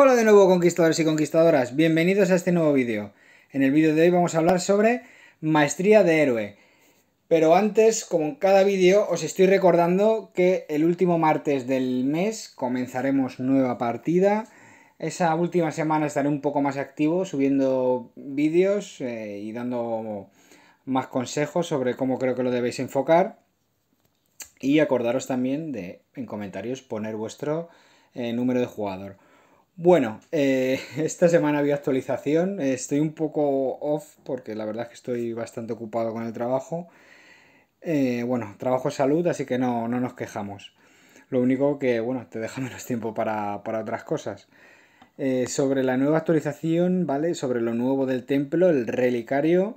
Hola de nuevo conquistadores y conquistadoras, bienvenidos a este nuevo vídeo. En el vídeo de hoy vamos a hablar sobre maestría de héroe. Pero antes, como en cada vídeo, os estoy recordando que el último martes del mes comenzaremos nueva partida. Esa última semana estaré un poco más activo subiendo vídeos eh, y dando más consejos sobre cómo creo que lo debéis enfocar. Y acordaros también de en comentarios poner vuestro eh, número de jugador. Bueno, eh, esta semana había actualización. Estoy un poco off porque la verdad es que estoy bastante ocupado con el trabajo. Eh, bueno, trabajo salud, así que no, nos quejamos. Lo único que, bueno, te deja menos tiempo para, otras cosas. Eh, sobre la nueva actualización, ¿vale? Sobre lo nuevo del templo, el relicario,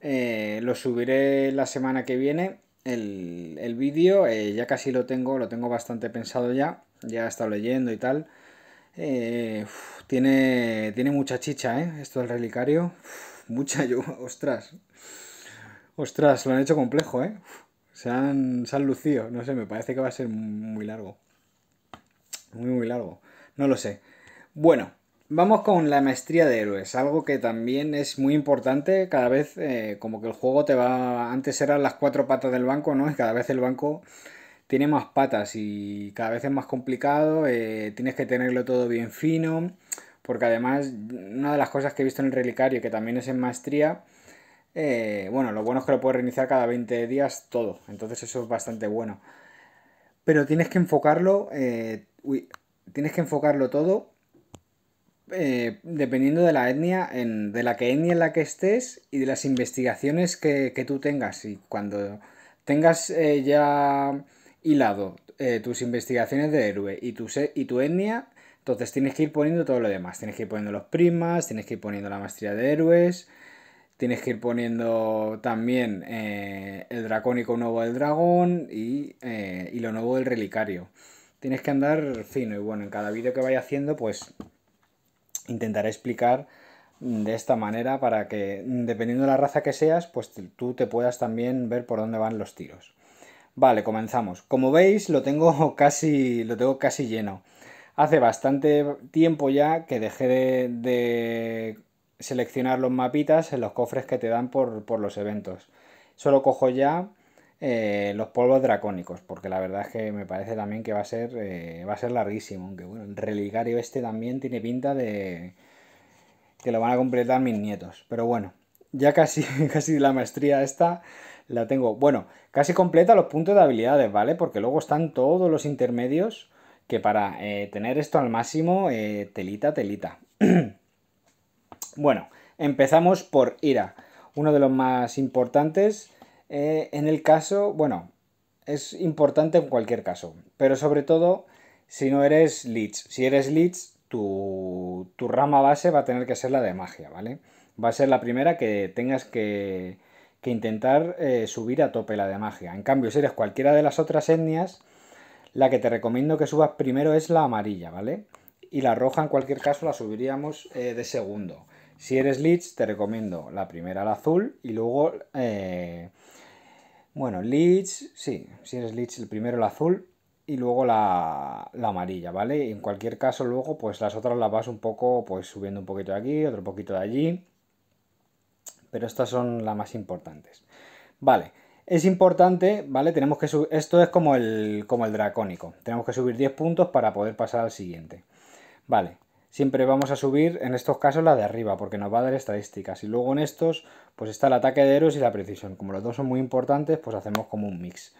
lo subiré la semana que viene, el, el vídeo, ya casi lo tengo, lo tengo bastante pensado ya, ya he estado leyendo y tal. Eh, tiene, tiene mucha chicha, ¿eh? Esto del relicario. mucha yo, ostras. Ostras, lo han hecho complejo, ¿eh? se, han, se lucido. No sé, me parece que va a ser muy largo. Muy, muy largo. No lo sé. Bueno, Vamos con la maestría de héroes, algo que también es muy importante, cada vez eh, como que el juego te va, antes eran las cuatro patas del banco, ¿no? Y cada vez el banco tiene más patas y cada vez es más complicado, eh, tienes que tenerlo todo bien fino, porque además una de las cosas que he visto en el relicario, que también es en maestría, eh, bueno, lo bueno es que lo puedes reiniciar cada 20 días todo, entonces eso es bastante bueno. Pero tienes que enfocarlo, eh, tienes que enfocarlo todo dependiendo de la etnia, en, de la que etnia en la que estés y de las investigaciones que, que tú tengas. Y cuando tengas ya hilado eh, tus investigaciones de héroe y tu, y tu etnia, entonces tienes que ir poniendo todo lo demás. Tienes que ir poniendo los primas, tienes que ir poniendo la maestría de héroes, tienes que ir poniendo también eh, el dracónico nuevo del dragón y, eh, y, lo nuevo del relicario. Tienes que andar fino y bueno, en cada vídeo que vaya haciendo pues intentaré explicar de esta manera para que dependiendo de la raza que seas pues tú te puedas también ver por dónde van los tiros. Vale, comenzamos. Como veis, lo tengo casi, lo tengo casi lleno. Hace bastante tiempo ya que dejé de, seleccionar los mapitas en los cofres que te dan por, los eventos. Solo cojo ya eh, los polvos dracónicos, porque la verdad es que me parece también que va a ser, eh, va a ser larguísimo. Aunque bueno, el relicario este también tiene pinta de que lo van a completar mis nietos. Pero bueno, ya casi, casi la maestría está la tengo, bueno, casi completa los puntos de habilidades, ¿vale? Porque luego están todos los intermedios que para eh, tener esto al máximo, eh, telita, telita. bueno, empezamos por ira, uno de los más importantes. Eh, en el caso, bueno, es importante en cualquier caso, pero sobre todo si no eres Lich. Si eres Lich, tu, tu rama base va a tener que ser la de magia, ¿vale? Va a ser la primera que tengas que que intentar eh, subir a tope la de magia. En cambio, si eres cualquiera de las otras etnias, la que te recomiendo que subas primero es la amarilla, ¿vale? Y la roja en cualquier caso la subiríamos eh, de segundo. Si eres lich, te recomiendo la primera la azul y luego... Eh, bueno, lich, sí, si eres lich, el primero el azul y luego la, la amarilla, ¿vale? en cualquier caso luego pues las otras las vas un poco pues subiendo un poquito de aquí, otro poquito de allí pero estas son las más importantes. Vale, es importante, ¿vale? Tenemos que subir, esto es como el, como el dracónico, tenemos que subir 10 puntos para poder pasar al siguiente. Vale, siempre vamos a subir en estos casos la de arriba, porque nos va a dar estadísticas, y luego en estos, pues está el ataque de héroes y la precisión, como los dos son muy importantes, pues hacemos como un mix.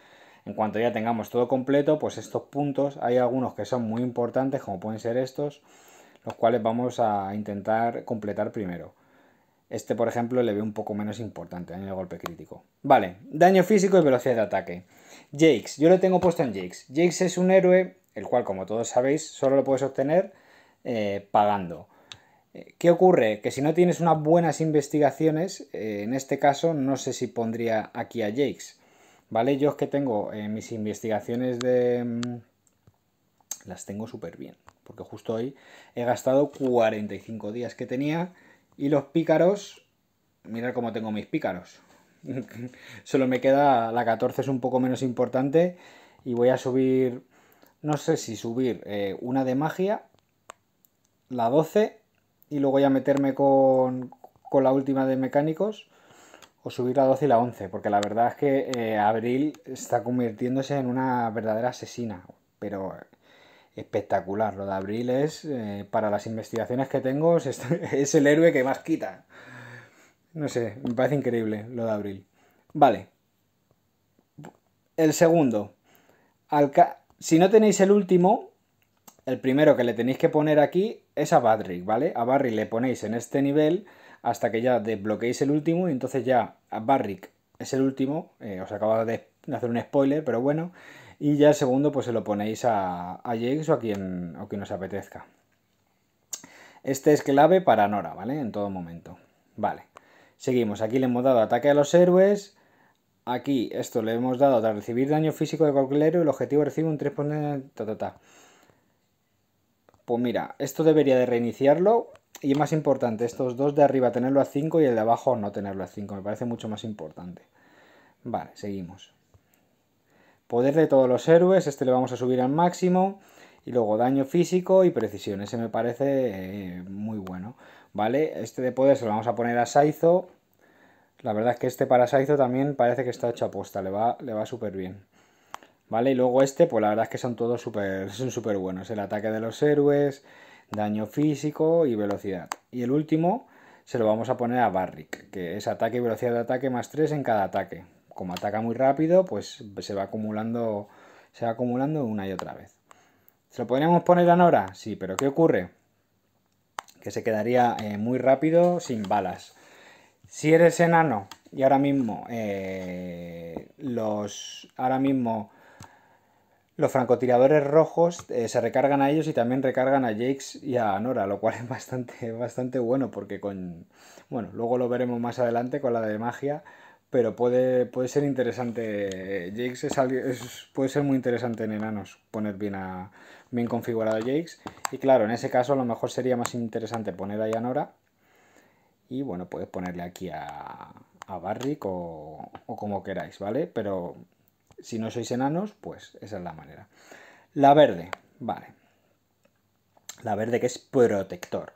En cuanto ya tengamos todo completo, pues estos puntos, hay algunos que son muy importantes, como pueden ser estos, los cuales vamos a intentar completar primero. Este, por ejemplo, le veo un poco menos importante en el golpe crítico. Vale, daño físico y velocidad de ataque. Jakes, yo lo tengo puesto en Jakes. Jakes es un héroe, el cual, como todos sabéis, solo lo puedes obtener eh, pagando. Eh, ¿Qué ocurre? Que si no tienes unas buenas investigaciones, eh, en este caso no sé si pondría aquí a Jakes. ¿Vale? Yo es que tengo mis investigaciones de... Mm, las tengo súper bien, porque justo hoy he gastado 45 días que tenía y los pícaros, mirad cómo tengo mis pícaros. Solo me queda la 14, es un poco menos importante. Y voy a subir, no sé si subir eh, una de magia, la 12, y luego ya meterme con, con la última de mecánicos o subir la 12 y la 11, porque la verdad es que eh, Abril está convirtiéndose en una verdadera asesina, pero espectacular. Lo de Abril es, eh, para las investigaciones que tengo, es el héroe que más quita. No sé, me parece increíble lo de Abril. Vale. El segundo. si no tenéis el último, el primero que le tenéis que poner aquí es a Barry, ¿vale? A Barry le ponéis en este nivel hasta que ya desbloqueéis el último y entonces ya a Barrick es el último, eh, os acabo de hacer un spoiler, pero bueno, y ya el segundo, pues se lo ponéis a, a o a quien, o os apetezca. Este es clave para Nora, ¿vale? En todo momento. Vale. Seguimos. Aquí le hemos dado ataque a los héroes. Aquí esto le hemos dado tras recibir daño físico de cualquier héroe. El objetivo recibe un 3%... Pues mira, esto debería de reiniciarlo. Y más importante, estos dos de arriba tenerlo a 5 y el de abajo no tenerlo a 5. Me parece mucho más importante. Vale, seguimos. Poder de todos los héroes, este le vamos a subir al máximo. Y luego daño físico y precisión, ese me parece eh, muy bueno. ¿Vale? Este de poder se lo vamos a poner a Saizo. La verdad es que este para Saizo también parece que está hecho a le va, le va súper bien. ¿Vale? Y luego este, pues la verdad es que son todos súper buenos. El ataque de los héroes, daño físico y velocidad. Y el último se lo vamos a poner a Barrick, que es ataque y velocidad de ataque más 3 en cada ataque como ataca muy rápido, pues se va acumulando, se acumulando una y otra vez. ¿Se lo podríamos poner a Nora? Sí, pero ¿qué ocurre? Que se quedaría eh, muy rápido sin balas. Si eres enano y ahora mismo eh, los ahora mismo los francotiradores rojos eh, se recargan a ellos y también recargan a Jakes y a Nora, lo cual es bastante, bastante bueno porque con... Bueno, luego lo veremos más adelante con la de magia, pero puede, puede ser interesante. Jakes puede ser muy interesante en enanos poner bien, a, bien configurado Jakes. Y claro, en ese caso a lo mejor sería más interesante poner a Yanora. Y bueno, puedes ponerle aquí a, Barrick o, como queráis, ¿vale? Pero si no sois enanos, pues esa es la manera. La verde, vale. La verde que es protector.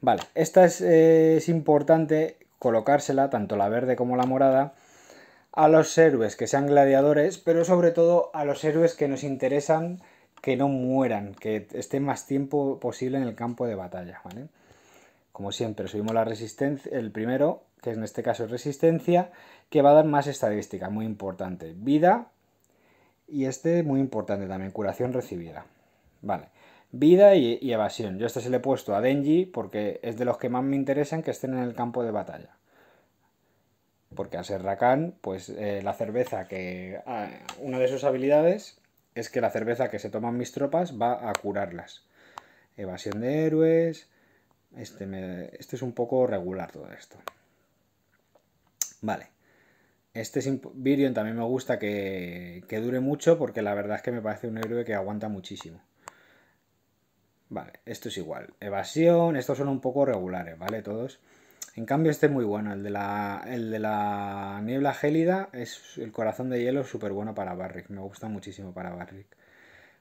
Vale, esta es eh, importante colocársela, tanto la verde como la morada, a los héroes que sean gladiadores, pero sobre todo a los héroes que nos interesan que no mueran, que estén más tiempo posible en el campo de batalla, ¿vale? Como siempre, subimos la resistencia, el primero, que en este caso es resistencia, que va a dar más estadística, muy importante. Vida, y este muy importante también, curación recibida. Vale vida y, evasión. Yo este se le he puesto a Denji porque es de los que más me interesan que estén en el campo de batalla porque a ser Rakan, pues eh, la cerveza que... Ah, una de sus habilidades es que la cerveza que se toman mis tropas va a curarlas. Evasión de héroes... Este, me... este es un poco regular todo esto. Vale. Este es Virion también me gusta que... que dure mucho porque la verdad es que me parece un héroe que aguanta muchísimo. Vale, esto es igual. Evasión, estos son un poco regulares, ¿vale? Todos. En cambio este es muy bueno, el de la, niebla gélida es el corazón de hielo súper bueno para Barrick, me gusta muchísimo para Barrick.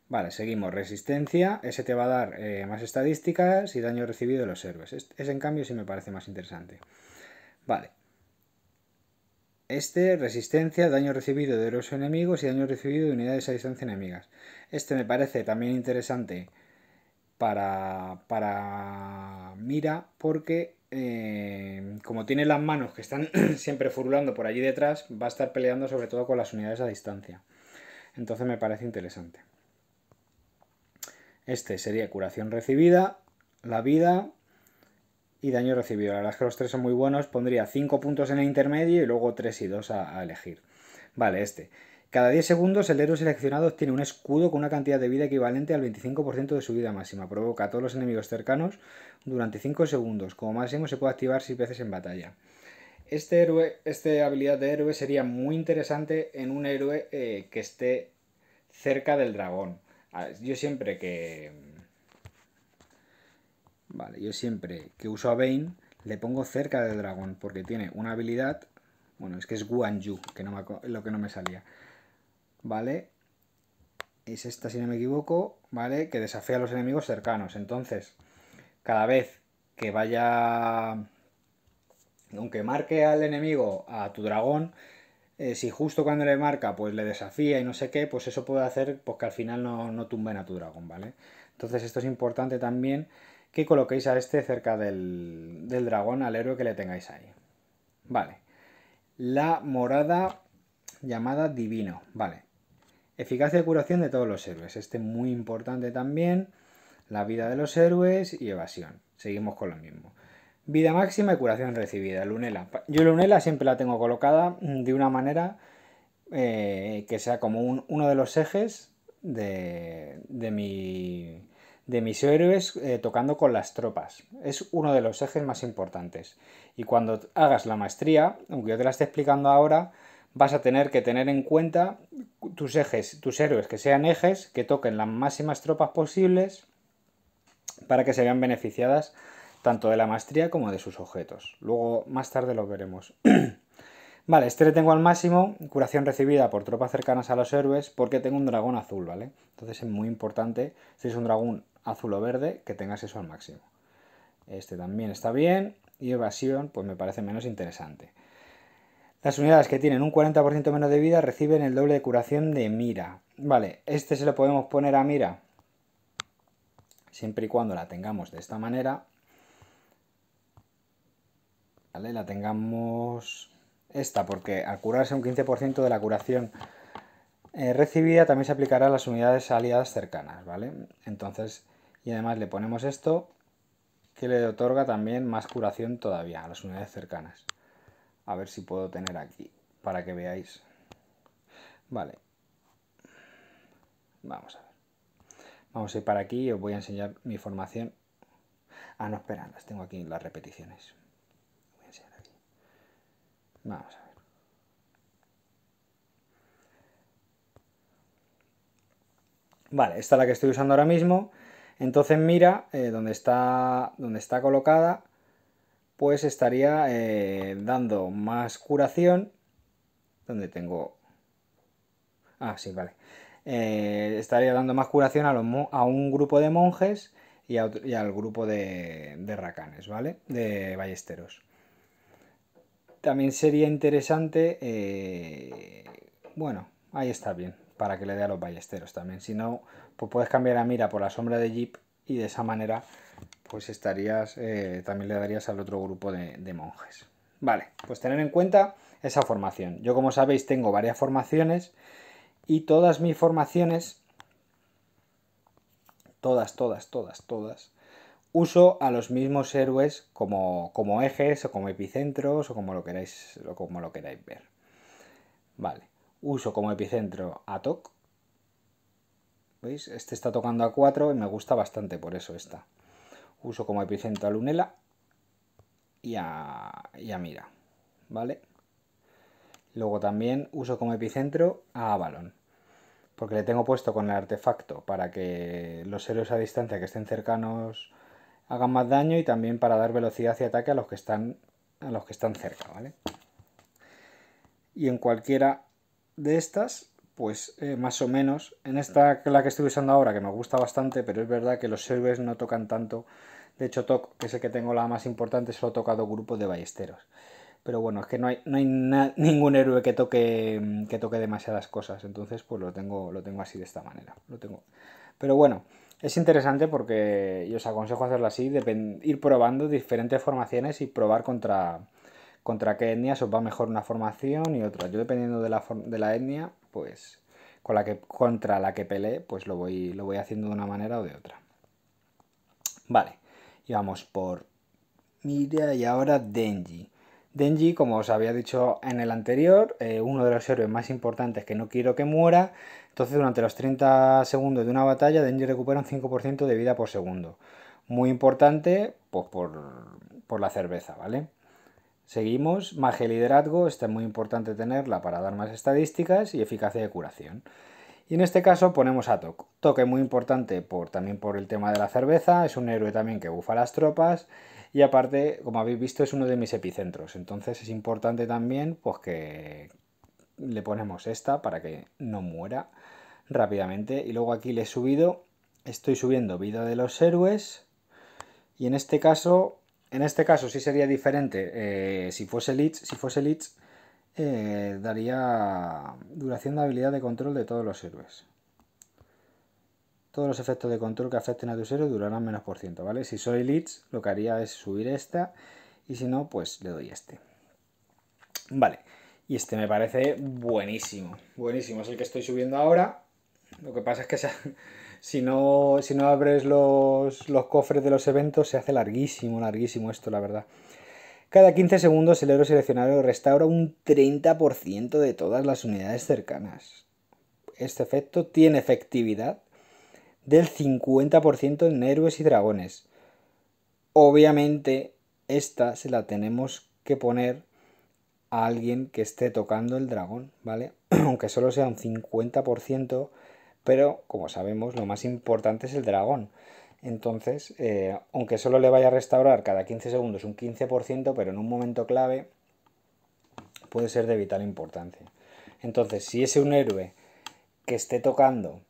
Vale, seguimos, resistencia, ese te va a dar eh, más estadísticas y daño recibido de los héroes, este, en cambio sí me parece más interesante. Vale, este, resistencia, daño recibido de los enemigos y daño recibido de unidades a distancia enemigas. Este me parece también interesante para, Mira porque eh, como tiene las manos que están siempre furulando por allí detrás, va a estar peleando sobre todo con las unidades a distancia. Entonces me parece interesante. Este sería curación recibida, la vida y daño recibido. La verdad es que los tres son muy buenos. Pondría 5 puntos en el intermedio y luego 3 y 2 a elegir. Vale, este. Cada 10 segundos el héroe seleccionado tiene un escudo con una cantidad de vida equivalente al 25% de su vida máxima. Provoca a todos los enemigos cercanos durante 5 segundos. Como máximo se puede activar 6 veces en batalla. Este héroe, esta habilidad de héroe sería muy interesante en un héroe eh, que esté cerca del dragón. Yo siempre que... Vale, yo siempre que uso a Bane le pongo cerca del dragón porque tiene una habilidad... Bueno, es que es Guan Yu, que no lo que no me salía. ¿vale? Es esta, si no me equivoco, ¿vale? Que desafía a los enemigos cercanos. Entonces, cada vez que vaya... Aunque marque al enemigo, a tu dragón, eh, si justo cuando le marca, pues le desafía y no sé qué, pues eso puede hacer porque que al final no, no tumben a tu dragón, ¿vale? Entonces esto es importante también que coloquéis a este cerca del, del dragón, al héroe que le tengáis ahí. Vale. La morada llamada divino, ¿vale? Eficacia de curación de todos los héroes. Este muy importante también. La vida de los héroes y evasión. Seguimos con lo mismo. Vida máxima y curación recibida. Lunela. Yo Lunela siempre la tengo colocada de una manera eh, que sea como uno de los ejes de, mi, de mis héroes eh, tocando con las tropas. Es uno de los ejes más importantes. Y cuando hagas la maestría, aunque yo te la esté explicando ahora, vas a tener que tener en cuenta tus ejes, tus héroes, que sean ejes que toquen las máximas tropas posibles para que se vean beneficiadas tanto de la maestría como de sus objetos. Luego, más tarde lo veremos. vale, este le tengo al máximo, curación recibida por tropas cercanas a los héroes, porque tengo un dragón azul, ¿vale? Entonces es muy importante, si es un dragón azul o verde, que tengas eso al máximo. Este también está bien, y evasión, pues me parece menos interesante. Las unidades que tienen un 40% menos de vida reciben el doble de curación de mira. Vale, este se lo podemos poner a mira siempre y cuando la tengamos de esta manera. la tengamos esta, porque al curarse un 15% de la curación eh, recibida también se aplicará a las unidades aliadas cercanas, ¿vale? Entonces, y además le ponemos esto que le otorga también más curación todavía a las unidades cercanas a ver si puedo tener aquí para que veáis vale vamos a ver vamos a ir para aquí y os voy a enseñar mi formación ah no espera las tengo aquí las repeticiones voy a enseñar aquí vamos a ver vale esta es la que estoy usando ahora mismo entonces mira eh, dónde está donde está colocada pues estaría eh, dando más curación. Donde tengo... Ah, sí, vale. Eh, estaría dando más curación a, a, un grupo de monjes y, al grupo de, de, racanes, ¿vale? De ballesteros. También sería interesante... Eh, bueno, ahí está bien, para que le dé a los ballesteros también. Si no, pues puedes cambiar a mira por la sombra de Jeep y de esa manera pues estarías, eh, también le darías al otro grupo de, monjes. Vale, pues tener en cuenta esa formación. Yo como sabéis tengo varias formaciones y todas mis formaciones, todas, todas, todas, todas, uso a los mismos héroes como, como ejes o como epicentros o como lo queráis, como lo queráis ver. Vale, uso como epicentro a toc ¿Veis? Este está tocando a 4 y me gusta bastante por eso está uso como epicentro a Lunela y a, Mira, ¿vale? Luego también uso como epicentro a Avalon, porque le tengo puesto con el artefacto para que los héroes a distancia que estén cercanos hagan más daño y también para dar velocidad y ataque a los que están, a los que están cerca, ¿vale? Y en cualquiera de estas pues eh, más o menos. En esta, la que estoy usando ahora, que me gusta bastante, pero es verdad que los héroes no tocan tanto. De hecho, TOC, que sé que tengo la más importante, solo toca tocado grupos de ballesteros. Pero bueno, es que no hay, no hay ningún héroe que toque, mm, que toque demasiadas cosas. Entonces, pues lo tengo, lo tengo así de esta manera. Lo tengo. Pero bueno, es interesante porque yo os aconsejo hacerlo así, ir probando diferentes formaciones y probar contra, contra qué etnias os va mejor una formación y otra. Yo dependiendo de la, de la etnia, pues con la que, contra la que peleé, pues lo voy, lo voy haciendo de una manera o de otra. Vale, y vamos por Miria y ahora Denji. Denji, como os había dicho en el anterior, eh, uno de los héroes más importantes que no quiero que muera. Entonces, durante los 30 segundos de una batalla, Denji recupera un 5% de vida por segundo. Muy importante, pues por la cerveza, ¿vale? Seguimos, magia y liderazgo, esta es muy importante tenerla para dar más estadísticas y eficacia de curación. Y en este caso ponemos a Toque, toque es muy importante por, también por el tema de la cerveza, es un héroe también que bufa las tropas y aparte, como habéis visto, es uno de mis epicentros. Entonces es importante también pues, que le ponemos esta para que no muera rápidamente. Y luego aquí le he subido, estoy subiendo vida de los héroes y en este caso en este caso sí sería diferente. Eh, si fuese Leech, si fuese Leech, eh, daría duración de habilidad de control de todos los héroes. Todos los efectos de control que afecten a tus héroes durarán menos por ciento, ¿vale? Si soy Leech, lo que haría es subir esta y si no, pues le doy este. Vale, y este me parece buenísimo, buenísimo. Es el que estoy subiendo ahora. Lo que pasa es que se ha si no, abres los, los, cofres de los eventos, se hace larguísimo, larguísimo esto, la verdad. Cada 15 segundos el héroe seleccionado restaura un 30% de todas las unidades cercanas. Este efecto tiene efectividad del 50% en héroes y dragones. Obviamente, esta se la tenemos que poner a alguien que esté tocando el dragón, ¿vale? Aunque solo sea un 50%, pero, como sabemos, lo más importante es el dragón. Entonces, eh, aunque solo le vaya a restaurar cada 15 segundos un 15%, pero en un momento clave puede ser de vital importancia. Entonces, si es un héroe que esté tocando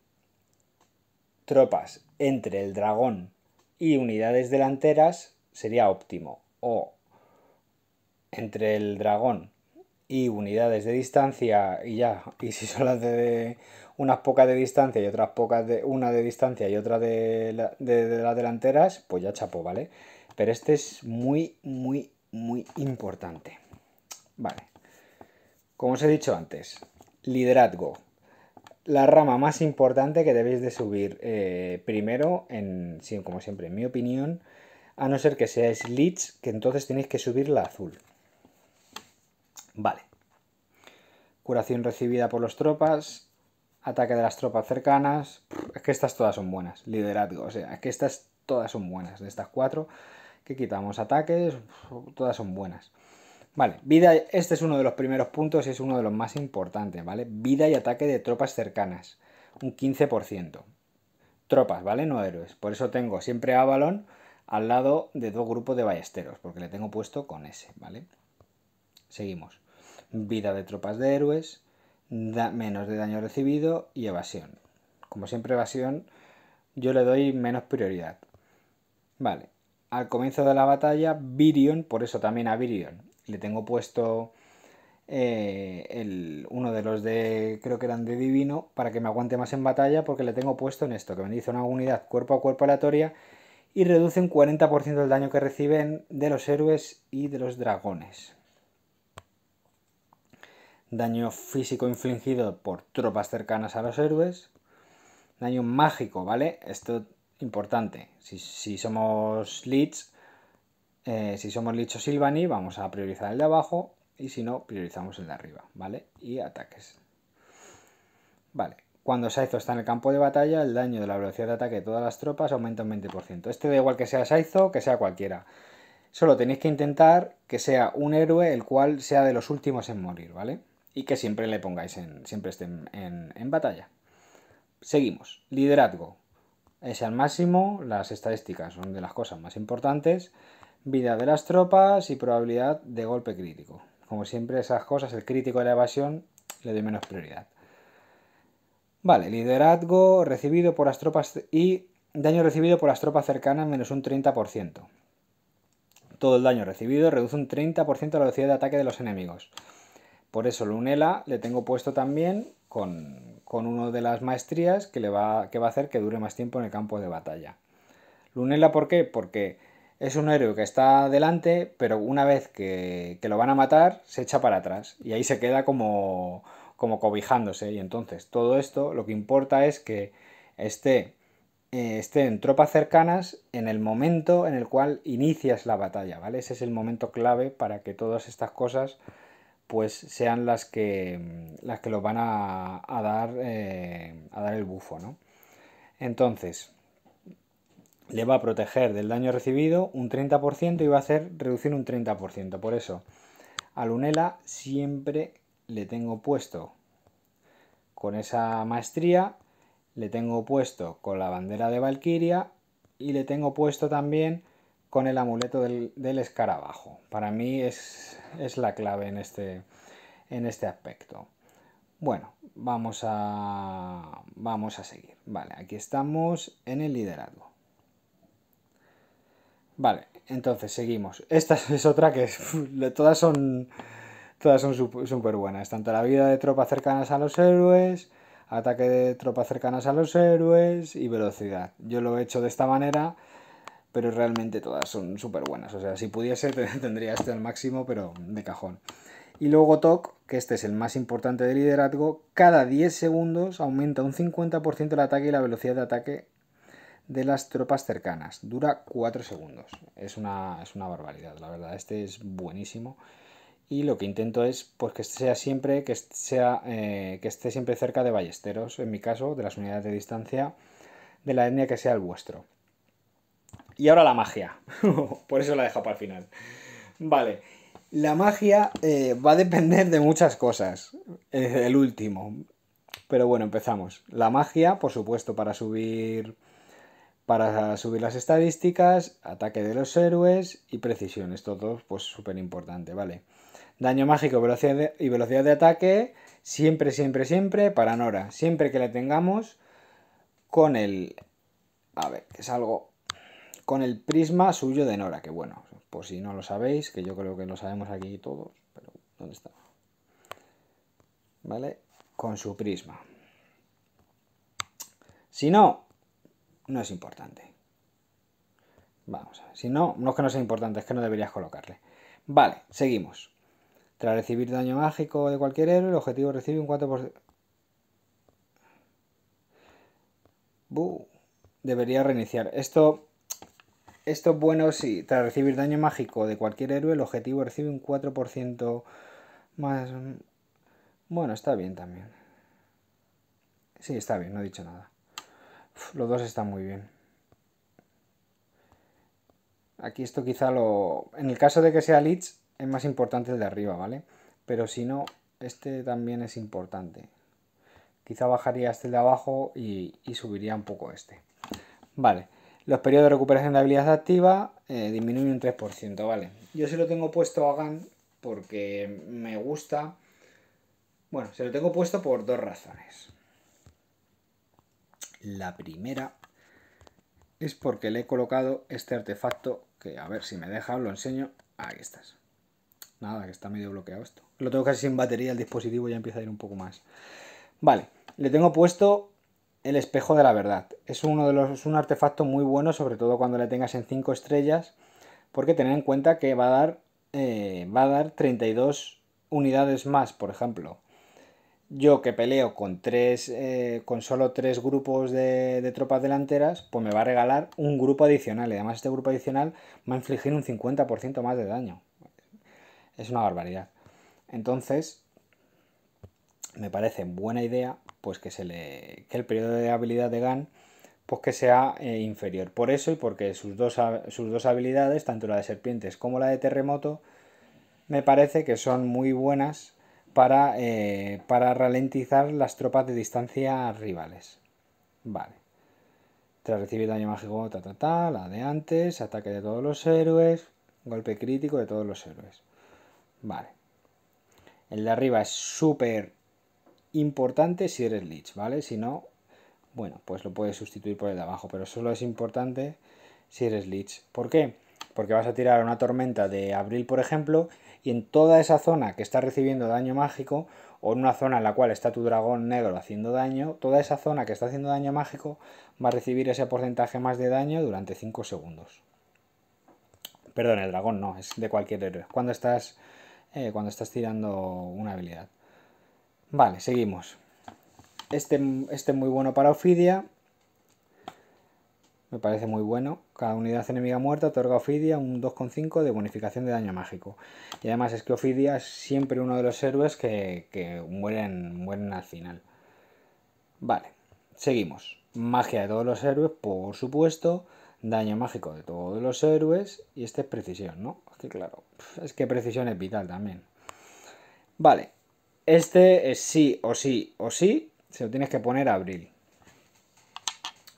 tropas entre el dragón y unidades delanteras, sería óptimo. O entre el dragón y unidades de distancia y ya, y si solo las unas pocas de distancia y otras pocas de una de distancia y otra de, las delanteras, pues ya chapó, ¿vale? Pero este es muy, muy, muy importante. Vale. Como os he dicho antes, liderazgo. La rama más importante que debéis de subir eh, primero, en, como siempre, en mi opinión, a no ser que seáis leads, que entonces tenéis que subir la azul. Vale. Curación recibida por los tropas, ataque de las tropas cercanas. Es que estas todas son buenas. Liderazgo, o sea, es que estas todas son buenas. De estas cuatro que quitamos ataques, todas son buenas. Vale, vida, este es uno de los primeros puntos y es uno de los más importantes, ¿vale? Vida y ataque de tropas cercanas, un 15%. Tropas, ¿vale? No héroes. Por eso tengo siempre Avalon al lado de dos grupos de ballesteros, porque le tengo puesto con ese, ¿vale? Seguimos. Vida de tropas de héroes, da menos de daño recibido y evasión. Como siempre evasión yo le doy menos prioridad. Vale, al comienzo de la batalla Virion, por eso también a Virion le tengo puesto eh, el, uno de los de creo que eran de Divino para que me aguante más en batalla porque le tengo puesto en esto, que me dice una unidad cuerpo a cuerpo aleatoria y reduce un 40% el daño que reciben de los héroes y de los dragones daño físico infligido por tropas cercanas a los héroes, daño mágico, ¿vale? Esto es importante. Si, somos Lich eh, si somos Lich o Silvani, vamos a priorizar el de abajo y si no, priorizamos el de arriba, ¿vale? Y ataques. Vale. Cuando Saizo está en el campo de batalla, el daño de la velocidad de ataque de todas las tropas aumenta un 20%. Este da igual que sea Saizo, que sea cualquiera. Solo tenéis que intentar que sea un héroe el cual sea de los últimos en morir, ¿vale? y que siempre le pongáis en, siempre estén en, en batalla. Seguimos. Liderazgo. Es al máximo, las estadísticas son de las cosas más importantes. Vida de las tropas y probabilidad de golpe crítico. Como siempre, esas cosas, el crítico de la evasión le doy menos prioridad. Vale, liderazgo recibido por las tropas y daño recibido por las tropas cercanas menos un 30%. Todo el daño recibido reduce un 30% la velocidad de ataque de los enemigos. Por eso Lunela le tengo puesto también con, una de las maestrías que, va, a hacer que dure más tiempo en el campo de batalla. Lunela, ¿por qué? Porque es un héroe que está delante, pero una vez que, lo van a matar, se echa para atrás y ahí se queda como, como cobijándose. Y entonces todo esto lo que importa es que esté, eh, esté en tropas cercanas en el momento en el cual inicias la batalla, ¿vale? Ese es el momento clave para que todas estas cosas pues sean las que, mm, las que los van a, dar, eh, a dar el bufo. ¿no? Entonces, le va a proteger del daño recibido un 30% y va a hacer reducir un 30%. Por eso, a Lunela siempre le tengo puesto con esa maestría, le tengo puesto con la bandera de Valquiria y le tengo puesto también con el amuleto del, escarabajo. Para mí es, la clave este, en este, aspecto. Bueno, vamos a, vamos a seguir. Vale, aquí estamos en el liderazgo. Vale, entonces seguimos. Esta es otra que todas son todas son súper buenas. Tanto la vida de tropas cercanas a los héroes, ataque de tropas cercanas a los héroes y velocidad. Yo lo he hecho de esta manera pero realmente todas son súper buenas. O sea, si pudiese tendría este al máximo, pero de cajón. Y luego TOC, que este es el más importante de liderazgo, cada 10 segundos aumenta un 50% el ataque y la velocidad de ataque de las tropas cercanas. Dura 4 segundos. Es una, es una barbaridad, la verdad. Este es buenísimo. Y lo que intento es pues, sea siempre, que sea, eh, que esté siempre cerca de ballesteros, en mi caso, de las unidades de distancia, de la etnia que sea el vuestro. Y ahora la magia. Por eso la dejo para el final. Vale. La magia eh, va a depender de muchas cosas. Eh, el último. Pero bueno, empezamos. La magia, por supuesto, para subir. Para subir las estadísticas, ataque de los héroes y precisión. Esto todo, pues súper importante, ¿vale? Daño mágico y velocidad de ataque. Siempre, siempre, siempre para Nora. Siempre que la tengamos con el. A ver, es algo con el prisma suyo de Nora, que bueno, por si no lo sabéis, que yo creo que lo sabemos aquí todos, pero ¿dónde está? ¿Vale? Con su prisma. Si no, no es importante. Vamos, a ver. si no, no es que no sea importante, es que no deberías colocarle. Vale, seguimos. Tras recibir daño mágico de cualquier héroe, el objetivo recibe un 4%. Buh. Debería reiniciar. Esto esto es bueno si tras recibir daño mágico de cualquier héroe, el objetivo recibe un 4% más... Mm, bueno, está bien también. Sí, está bien, no he dicho nada. los dos están muy bien. Aquí esto quizá lo... En el caso de que sea Lich, es más importante el de arriba, ¿vale? Pero si no, este también es importante. Quizá bajaría este de abajo y, y subiría un poco este. Vale. Los periodos de recuperación de habilidad activa eh, disminuyen un 3%, ¿vale? Yo se lo tengo puesto a porque me gusta. Bueno, se lo tengo puesto por dos razones. La primera es porque le he colocado este artefacto que, a ver si me deja, lo enseño. Ahí estás. Nada, que está medio bloqueado esto. Lo tengo casi sin batería, el dispositivo ya empieza a ir un poco más. Vale, le tengo puesto el espejo de la verdad. Es, uno de los, un artefacto muy bueno, sobre todo cuando le tengas en 5 estrellas, porque tener en cuenta que va a dar, eh, va a dar 32 unidades más, por ejemplo. Yo que peleo con, tres, eh, con solo 3 grupos de, de, tropas delanteras, pues me va a regalar un grupo adicional. Y además este grupo adicional va a infligir un 50% más de daño. Es una barbaridad. Entonces, me parece buena idea pues que, se el periodo de habilidad de GAN pues que sea eh, inferior. Por eso y porque sus dos, sus dos habilidades, tanto la de serpientes como la de terremoto, me parece que son muy buenas para, eh, para ralentizar las tropas de distancia rivales. Vale. Tras recibir daño mágico, ta, ta, la de antes, ataque de todos los héroes, golpe crítico de todos los héroes. Vale. El de arriba es súper importante si eres leech, ¿vale? Si no, bueno, pues lo puedes sustituir por el de abajo, pero solo es importante si eres leech. ¿Por qué? Porque vas a tirar una tormenta de abril, por ejemplo, y en toda esa zona que está recibiendo daño mágico, o en una zona en la cual está tu dragón negro haciendo daño, toda esa zona que está haciendo daño mágico va a recibir ese porcentaje más de daño durante 5 segundos. Perdón, el dragón no, es de cualquier héroe. Cuando estás, eh, cuando estás tirando una habilidad. Vale, seguimos. Este, este muy bueno para Ofidia. Me parece muy bueno. Cada unidad enemiga muerta otorga a Ofidia un 2,5 de bonificación de daño mágico. Y además es que Ofidia es siempre uno de los héroes que, mueren, mueren al final. Vale, seguimos. Magia de todos los héroes, por supuesto. Daño mágico de todos los héroes. Y este es precisión, ¿no? Es que claro, es que precisión es vital también. Vale, este es sí o sí o sí, se lo tienes que poner a abril.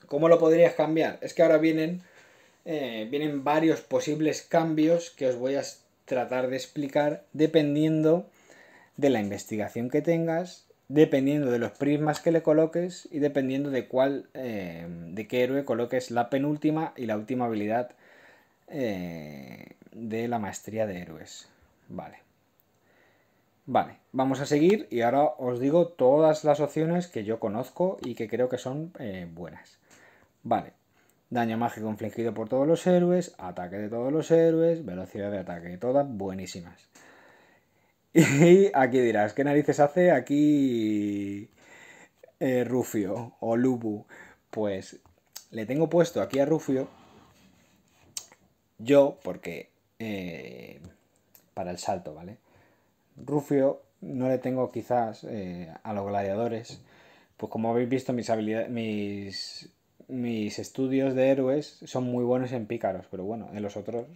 ¿Cómo lo podrías cambiar? Es que ahora vienen, eh, vienen varios posibles cambios que os voy a tratar de explicar dependiendo de la investigación que tengas, dependiendo de los prismas que le coloques y dependiendo de cuál, eh, de qué héroe coloques la penúltima y la última habilidad eh, de la maestría de héroes. Vale. Vale, vamos a seguir y ahora os digo todas las opciones que yo conozco y que creo que son eh, buenas. Vale, daño mágico infligido por todos los héroes, ataque de todos los héroes, velocidad de ataque, todas buenísimas. Y aquí dirás, ¿qué narices hace aquí eh, Rufio o Lubu? Pues le tengo puesto aquí a Rufio yo porque eh, para el salto, ¿vale? Rufio no le tengo quizás eh, a los gladiadores, pues como habéis visto mis habilidades, mis, mis estudios de héroes son muy buenos en pícaros, pero bueno, en los otros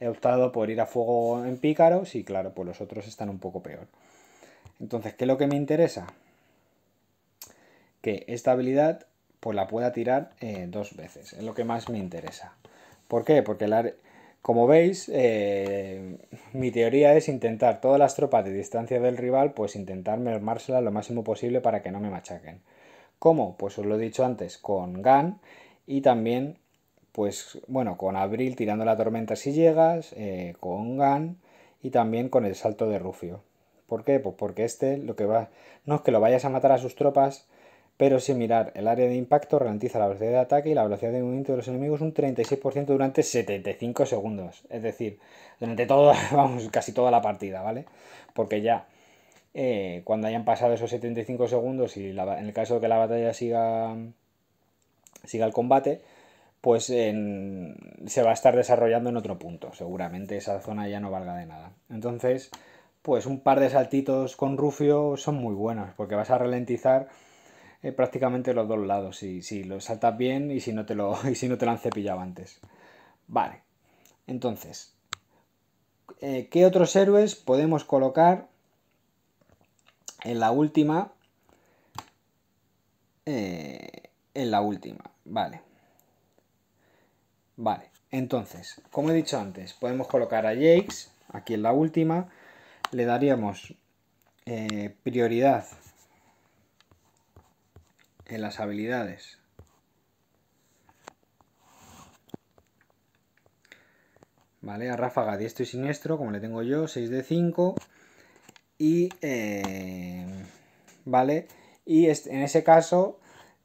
he optado por ir a fuego en pícaros y claro, pues los otros están un poco peor. Entonces, ¿qué es lo que me interesa? Que esta habilidad pues la pueda tirar eh, dos veces, es lo que más me interesa. ¿Por qué? Porque la, como veis, eh, mi teoría es intentar todas las tropas de distancia del rival, pues intentar mermárselas lo máximo posible para que no me machaquen. ¿Cómo? Pues os lo he dicho antes, con GAN y también, pues bueno, con Abril tirando la tormenta si llegas, eh, con GAN y también con el salto de Rufio. ¿Por qué? Pues porque este lo que va... No es que lo vayas a matar a sus tropas, pero sin mirar el área de impacto ralentiza la velocidad de ataque y la velocidad de movimiento de los enemigos un 36% durante 75 segundos. Es decir, durante toda, vamos, casi toda la partida, ¿vale? Porque ya eh, cuando hayan pasado esos 75 segundos y en el caso de que la batalla siga, siga el combate, pues se va a estar desarrollando en otro punto. Seguramente esa zona ya no valga de nada. Entonces, pues un par de saltitos con Rufio son muy buenos porque vas a ralentizar eh, prácticamente los dos lados, si, si, lo saltas bien y si, no te lo, si no te han cepillado antes. Vale, entonces, eh, ¿qué otros héroes podemos colocar en la última? Eh, en la última, vale. Vale, entonces, como he dicho antes, podemos colocar a Jakes aquí en la última, le daríamos prioridad en las habilidades. ¿Vale? A ráfaga diestro y siniestro, como le tengo yo, 6 de 5. Y, eh, ¿vale? Y en ese caso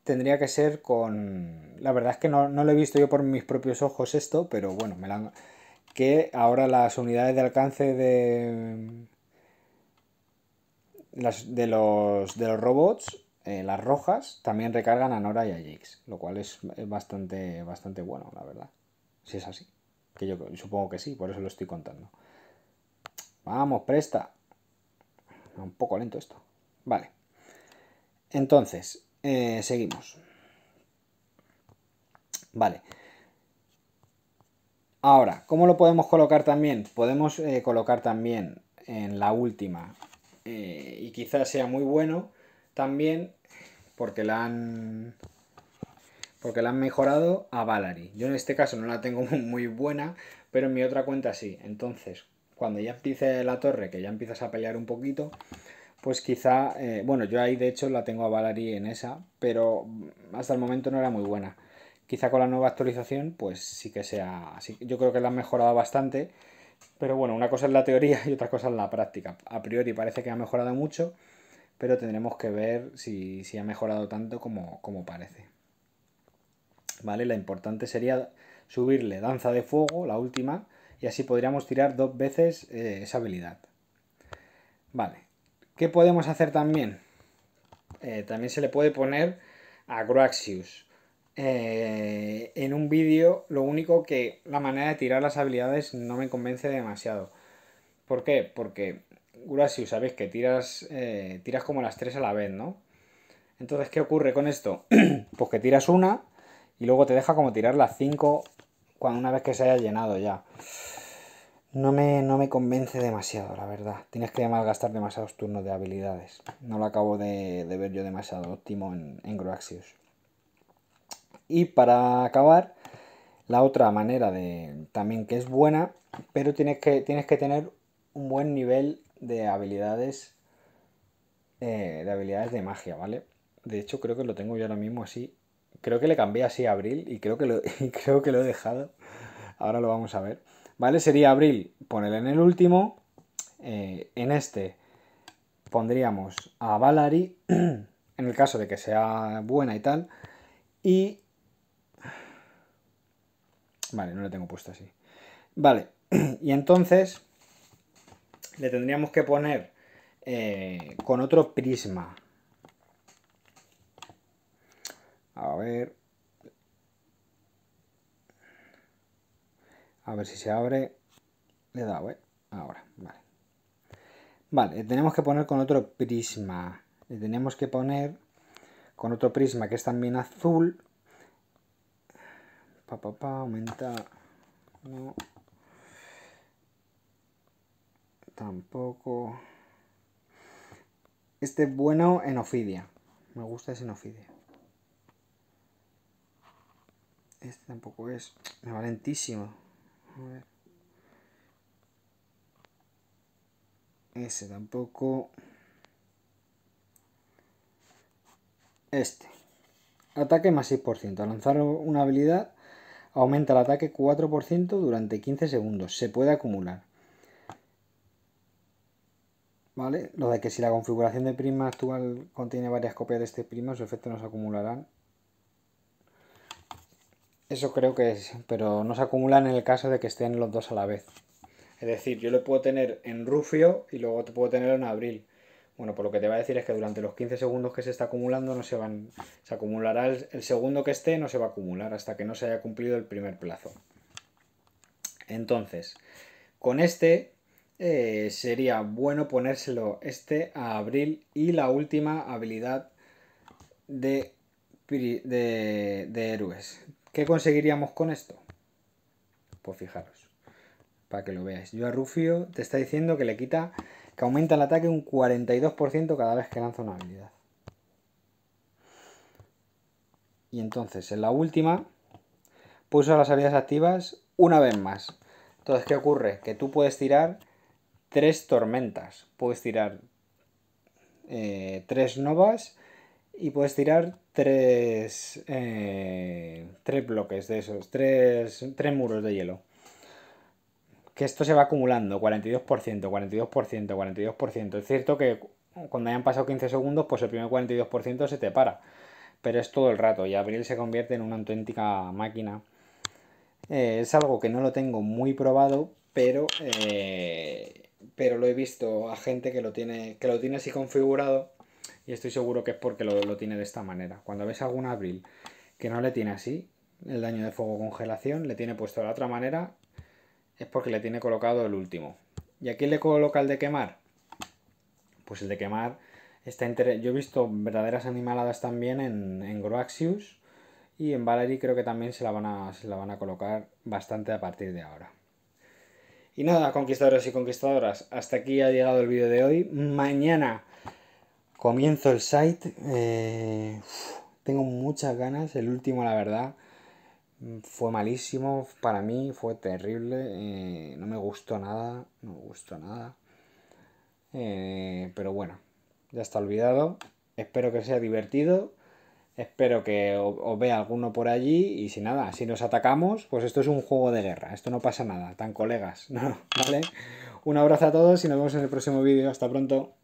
tendría que ser con... La verdad es que no, lo he visto yo por mis propios ojos esto, pero bueno, me Que ahora las unidades de alcance de... de, los, de los robots eh, las rojas también recargan a Nora y a Jake, lo cual es, bastante, bastante bueno, la verdad. Si es así. Que yo supongo que sí, por eso lo estoy contando. Vamos, presta. Un poco lento esto. Vale. Entonces, eh, seguimos. Vale. Ahora, ¿cómo lo podemos colocar también? Podemos eh, colocar también en la última. y quizás sea muy bueno también porque la han porque la han mejorado a Valerie. Yo en este caso no la tengo muy buena, pero en mi otra cuenta sí. Entonces, cuando ya empiece la torre, que ya empiezas a pelear un poquito, pues quizá, eh, bueno, yo ahí de hecho la tengo a Valerie en esa, pero hasta el momento no era muy buena. Quizá con la nueva actualización, pues sí que sea así. Yo creo que la han mejorado bastante, pero bueno, una cosa es la teoría y otra cosa es la práctica. A priori parece que ha mejorado mucho pero tendremos que ver si, ha mejorado tanto como, parece. ¿Vale? La importante sería subirle danza de fuego, la última, y así podríamos tirar dos veces eh, esa habilidad. Vale. ¿Qué podemos hacer también? Eh, también se le puede poner a Groaxius. Eh, en un vídeo, lo único que la manera de tirar las habilidades no me convence demasiado. ¿Por qué? Porque Gurasiu, sabéis que tiras, eh, tiras como las tres a la vez, ¿no? Entonces, ¿qué ocurre con esto? pues que tiras una y luego te deja como tirar las cinco cuando una vez que se haya llenado ya. No me, no me convence demasiado, la verdad. Tienes que malgastar demasiados turnos de habilidades. No lo acabo de, ver yo demasiado óptimo en, en Y para acabar, la otra manera de también que es buena, pero tienes que, tienes que tener un buen nivel de habilidades eh, de habilidades de magia, ¿vale? De hecho, creo que lo tengo yo ahora mismo así. Creo que le cambié así a Abril y creo que lo, creo que lo he dejado. Ahora lo vamos a ver. ¿Vale? Sería Abril, ponerle en el último. Eh, en este pondríamos a Valari, en el caso de que sea buena y tal. Y... Vale, no lo tengo puesto así. Vale, y entonces le tendríamos que poner eh, con otro prisma. A ver. A ver si se abre. Le he dado, ¿eh? Ahora, vale. Vale, le tenemos que poner con otro prisma. Le tenemos que poner con otro prisma que es también azul. Pa, pa, pa aumenta. No. Tampoco. Este es bueno en Ofidia. Me gusta ese en Ofidia. Este tampoco es. Me va lentísimo. A ver. Ese tampoco. Este. Ataque más 6%. Al lanzar una habilidad aumenta el ataque 4% durante 15 segundos. Se puede acumular. ¿Vale? Lo de que si la configuración de prima actual contiene varias copias de este prima, su efecto no se acumularán. Eso creo que es, pero no se acumulan en el caso de que estén los dos a la vez. Es decir, yo lo puedo tener en Rufio y luego te puedo tenerlo en Abril. Bueno, pues lo que te va a decir es que durante los 15 segundos que se está acumulando no se van. Se acumulará el segundo que esté, no se va a acumular hasta que no se haya cumplido el primer plazo. Entonces, con este eh, sería bueno ponérselo este a Abril y la última habilidad de, de, de héroes. ¿Qué conseguiríamos con esto? Pues fijaros, para que lo veáis. Yo a Rufio te está diciendo que le quita, que aumenta el ataque un 42% cada vez que lanza una habilidad. Y entonces, en la última, puso las habilidades activas una vez más. Entonces, ¿qué ocurre? Que tú puedes tirar tres tormentas. Puedes tirar eh, tres novas y puedes tirar tres, eh, tres bloques de esos, tres, muros de hielo. Que esto se va acumulando, 42%, 42%, 42%. Es cierto que cuando hayan pasado 15 segundos, pues el primer 42% se te para. Pero es todo el rato y Abril se convierte en una auténtica máquina. Eh, es algo que no lo tengo muy probado, pero pero lo he visto a gente que lo tiene, que lo tiene así configurado y estoy seguro que es porque lo, tiene de esta manera. Cuando ves algún abril que no le tiene así, el daño de fuego congelación, le tiene puesto de la otra manera, es porque le tiene colocado el último. ¿Y aquí le coloca el de quemar? Pues el de quemar está Yo he visto verdaderas animaladas también en, en Groaxius y en Valerie creo que también se la, van se la van a colocar bastante a partir de ahora. Y nada, conquistadores y conquistadoras, hasta aquí ha llegado el vídeo de hoy. Mañana comienzo el site. Eh, tengo muchas ganas, el último la verdad fue malísimo para mí, fue terrible, eh, no me gustó nada, no me gustó nada. Eh, pero bueno, ya está olvidado. Espero que sea divertido Espero que os vea alguno por allí y si nada, si nos atacamos, pues esto es un juego de guerra, esto no pasa nada, tan colegas, ¿no? ¿Vale? Un abrazo a todos y nos vemos en el próximo vídeo, hasta pronto.